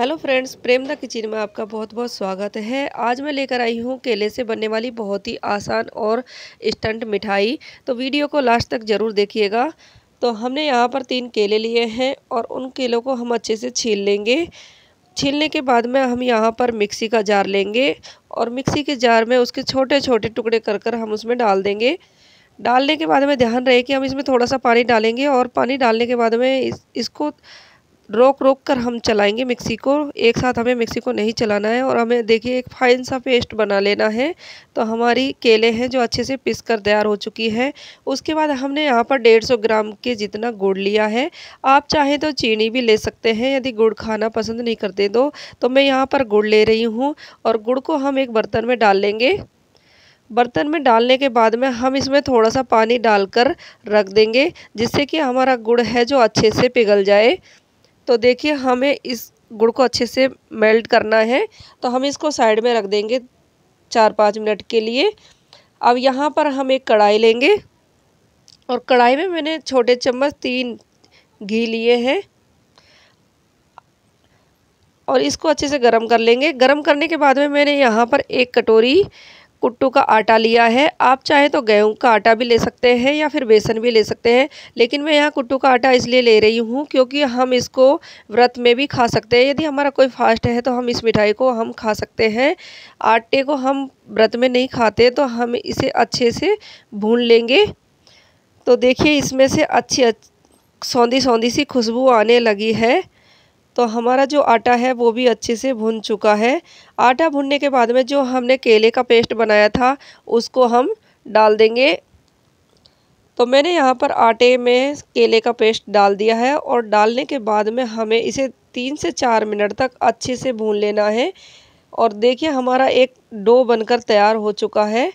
hello friends Prem the kitchen में आपका बहुत बहुत स्वागत है आज मैं लेकर आई हूँ केले से बनने वाली बहुत ही आसान और स्टंट मिठाई तो वीडियो को लास्ट तक ज़रूर देखिएगा तो हमने यहाँ पर तीन केले लिए हैं और उन केलों को हम अच्छे से छील लेंगे छीलने के बाद में हम यहाँ पर मिक्सी का जार लेंगे और मिक्सी के जार में उसके छोटे छोटे टुकड़े कर कर हम उसमें डाल देंगे डालने के बाद में ध्यान रहे कि हम इसमें थोड़ा सा पानी डालेंगे और पानी डालने के बाद में इस, इसको रोक रोक कर हम चलाएंगे मिक्सी को एक साथ हमें मिक्सी को नहीं चलाना है और हमें देखिए एक फाइन सा पेस्ट बना लेना है तो हमारी केले हैं जो अच्छे से पिस कर तैयार हो चुकी है उसके बाद हमने यहाँ पर डेढ़ सौ ग्राम के जितना गुड़ लिया है आप चाहें तो चीनी भी ले सकते हैं यदि गुड़ खाना पसंद नहीं करते दो तो।, तो मैं यहाँ पर गुड़ ले रही हूँ और गुड़ को हम एक बर्तन में डाल लेंगे बर्तन में डालने के बाद में हम इसमें थोड़ा सा पानी डालकर रख देंगे जिससे कि हमारा गुड़ है जो अच्छे से पिघल जाए तो देखिए हमें इस गुड़ को अच्छे से मेल्ट करना है तो हम इसको साइड में रख देंगे चार पाँच मिनट के लिए अब यहाँ पर हम एक कढ़ाई लेंगे और कढ़ाई में मैंने छोटे चम्मच तीन घी लिए हैं और इसको अच्छे से गरम कर लेंगे गरम करने के बाद में मैंने यहाँ पर एक कटोरी कुट्टू का आटा लिया है आप चाहे तो गेहूं का आटा भी ले सकते हैं या फिर बेसन भी ले सकते हैं लेकिन मैं यहाँ कुट्टू का आटा इसलिए ले रही हूँ क्योंकि हम इसको व्रत में भी खा सकते हैं यदि हमारा कोई फास्ट है तो हम इस मिठाई को हम खा सकते हैं आटे को हम व्रत में नहीं खाते तो हम इसे अच्छे से भून लेंगे तो देखिए इसमें से अच्छी सौंधी सौंधी सी खुशबू आने लगी है तो हमारा जो आटा है वो भी अच्छे से भुन चुका है आटा भुनने के बाद में जो हमने केले का पेस्ट बनाया था उसको हम डाल देंगे तो मैंने यहाँ पर आटे में केले का पेस्ट डाल दिया है और डालने के बाद में हमें इसे तीन से चार मिनट तक अच्छे से भून लेना है और देखिए हमारा एक डो बनकर तैयार हो चुका है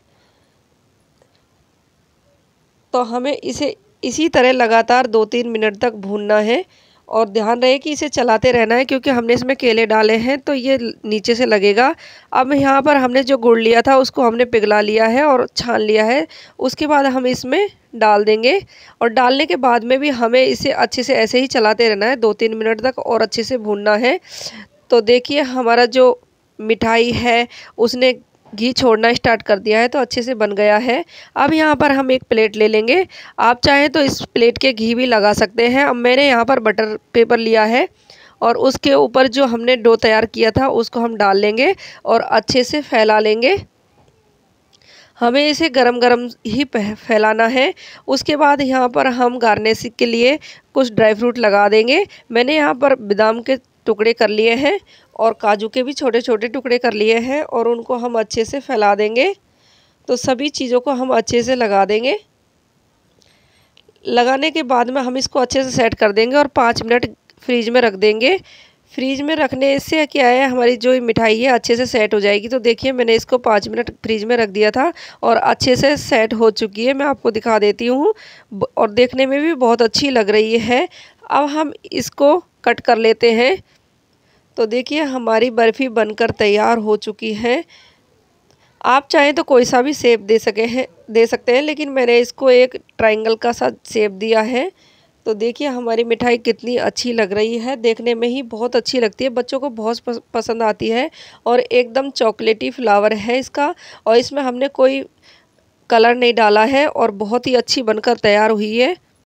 तो हमें इसे इसी तरह लगातार दो तीन मिनट तक भूनना है और ध्यान रहे कि इसे चलाते रहना है क्योंकि हमने इसमें केले डाले हैं तो ये नीचे से लगेगा अब यहाँ पर हमने जो गुड़ लिया था उसको हमने पिघला लिया है और छान लिया है उसके बाद हम इसमें डाल देंगे और डालने के बाद में भी हमें इसे अच्छे से ऐसे ही चलाते रहना है दो तीन मिनट तक और अच्छे से भूनना है तो देखिए हमारा जो मिठाई है उसने घी छोड़ना स्टार्ट कर दिया है तो अच्छे से बन गया है अब यहाँ पर हम एक प्लेट ले लेंगे आप चाहें तो इस प्लेट के घी भी लगा सकते हैं अब मैंने यहाँ पर बटर पेपर लिया है और उसके ऊपर जो हमने डो तैयार किया था उसको हम डाल लेंगे और अच्छे से फैला लेंगे हमें इसे गरम गरम ही फैलाना है उसके बाद यहाँ पर हम गार्निशिंग के लिए कुछ ड्राई फ्रूट लगा देंगे मैंने यहाँ पर बादाम के टुकड़े कर लिए हैं और काजू के भी छोटे छोटे टुकड़े कर लिए हैं और उनको हम अच्छे से फैला देंगे तो सभी चीज़ों को हम अच्छे से लगा देंगे लगाने के बाद में हम इसको अच्छे से सेट कर देंगे और पाँच मिनट फ्रीज में रख देंगे फ्रीज में रखने से क्या है हमारी जो मिठाई है अच्छे से सेट हो जाएगी तो देखिए मैंने इसको पाँच मिनट फ्रिज में रख दिया था और अच्छे से सेट हो चुकी है मैं आपको दिखा देती हूँ और देखने में भी बहुत अच्छी लग रही है अब हम इसको कट कर लेते हैं तो देखिए हमारी बर्फ़ी बनकर तैयार हो चुकी है आप चाहें तो कोई सा भी सेप दे सके हैं दे सकते हैं लेकिन मैंने इसको एक ट्रायंगल का सा सेप दिया है तो देखिए हमारी मिठाई कितनी अच्छी लग रही है देखने में ही बहुत अच्छी लगती है बच्चों को बहुत पसंद आती है और एकदम चॉकलेटी फ्लावर है इसका और इसमें हमने कोई कलर नहीं डाला है और बहुत ही अच्छी बनकर तैयार हुई है